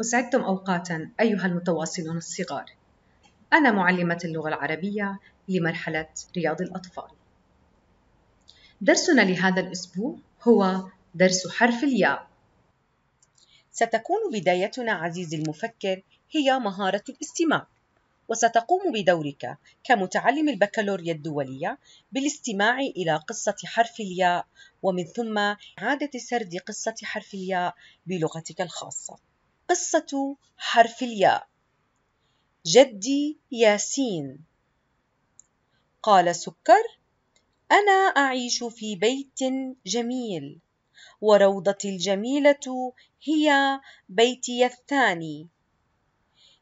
أسعدتم أوقاتا أيها المتواصلون الصغار أنا معلمة اللغة العربية لمرحلة رياض الأطفال درسنا لهذا الأسبوع هو درس حرف الياء ستكون بدايتنا عزيزي المفكر هي مهارة الاستماع وستقوم بدورك كمتعلم البكالوريا الدولية بالاستماع إلى قصة حرف الياء ومن ثم إعادة سرد قصة حرف الياء بلغتك الخاصة قصة حرف الياء جدي ياسين قال سكر انا اعيش في بيت جميل وروضتي الجميله هي بيتي الثاني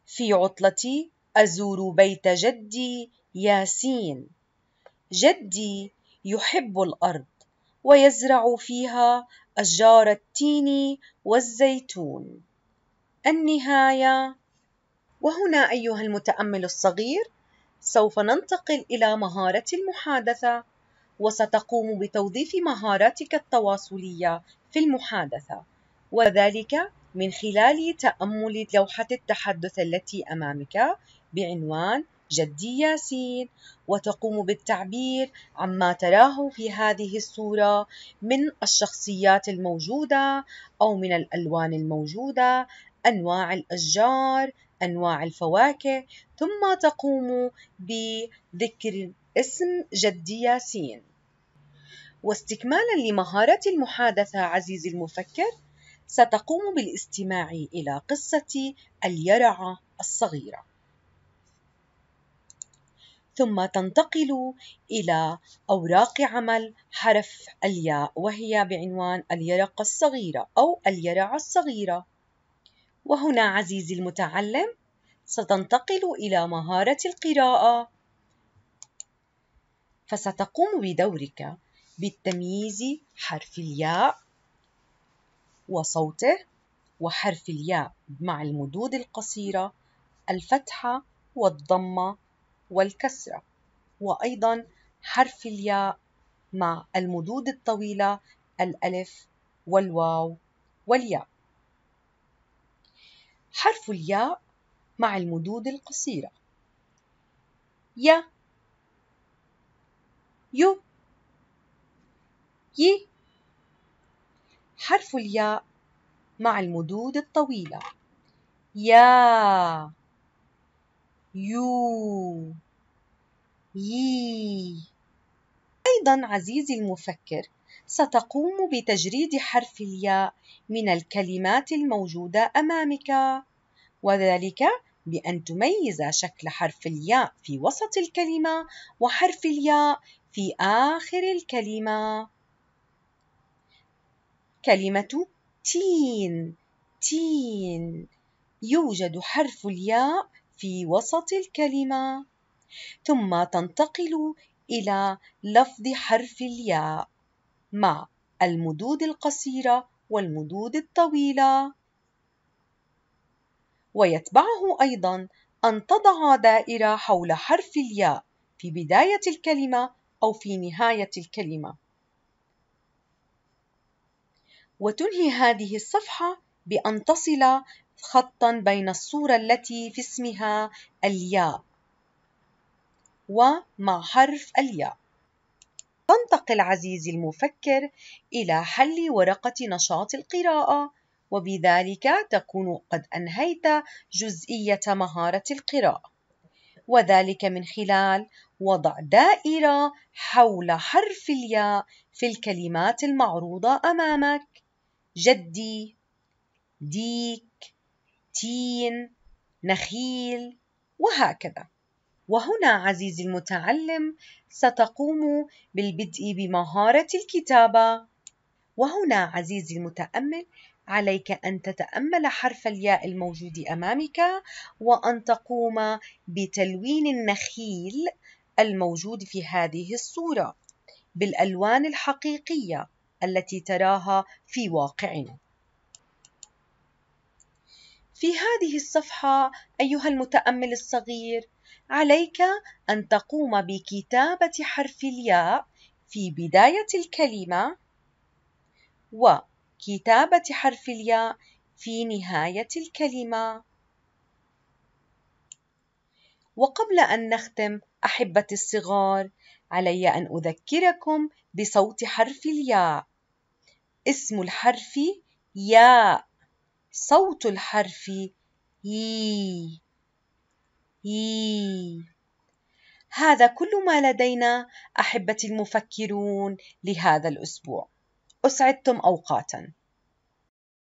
في عطلتي ازور بيت جدي ياسين جدي يحب الارض ويزرع فيها اشجار التين والزيتون النهاية وهنا أيها المتأمل الصغير سوف ننتقل إلى مهارة المحادثة وستقوم بتوظيف مهاراتك التواصلية في المحادثة وذلك من خلال تأمل لوحة التحدث التي أمامك بعنوان جدي ياسين وتقوم بالتعبير عما تراه في هذه الصورة من الشخصيات الموجودة أو من الألوان الموجودة أنواع الأشجار أنواع الفواكه ثم تقوم بذكر اسم جد ياسين واستكمالا لمهارة المحادثة عزيزي المفكر ستقوم بالاستماع إلى قصة اليرعة الصغيرة ثم تنتقل إلى أوراق عمل حرف الياء وهي بعنوان اليرقة الصغيرة أو اليرعة الصغيرة وهنا عزيزي المتعلم ستنتقل إلى مهارة القراءة فستقوم بدورك بالتمييز حرف الياء وصوته وحرف الياء مع المدود القصيرة الفتحة والضمة والكسرة وأيضا حرف الياء مع المدود الطويلة الألف والواو والياء حرف الياء مع المدود القصيرة يا يو ي حرف الياء مع المدود الطويلة يا يو يي أيضا عزيزي المفكر ستقوم بتجريد حرف الياء من الكلمات الموجودة أمامك وذلك بأن تميز شكل حرف الياء في وسط الكلمة وحرف الياء في آخر الكلمة كلمة تين تين يوجد حرف الياء في وسط الكلمة ثم تنتقل إلى لفظ حرف الياء مع المدود القصيرة والمدود الطويلة ويتبعه أيضا أن تضع دائرة حول حرف الياء في بداية الكلمة أو في نهاية الكلمة وتنهي هذه الصفحة بأن تصل خطا بين الصورة التي في اسمها الياء ومع حرف الياء فانتقل عزيزي المفكر إلى حل ورقة نشاط القراءة وبذلك تكون قد أنهيت جزئية مهارة القراءة وذلك من خلال وضع دائرة حول حرف الياء في الكلمات المعروضة أمامك جدي ديك تين نخيل وهكذا وهنا عزيزي المتعلم ستقوم بالبدء بمهارة الكتابة وهنا عزيزي المتأمل عليك أن تتأمل حرف الياء الموجود أمامك وأن تقوم بتلوين النخيل الموجود في هذه الصورة بالألوان الحقيقية التي تراها في واقعنا في هذه الصفحة أيها المتأمل الصغير عليك أن تقوم بكتابة حرف الياء في بداية الكلمة وكتابة حرف الياء في نهاية الكلمة وقبل أن نختم أحبتي الصغار علي أن أذكركم بصوت حرف الياء اسم الحرف ياء صوت الحرف ي ي هذا كل ما لدينا أحبتي المفكرون لهذا الأسبوع أسعدتم أوقاتاً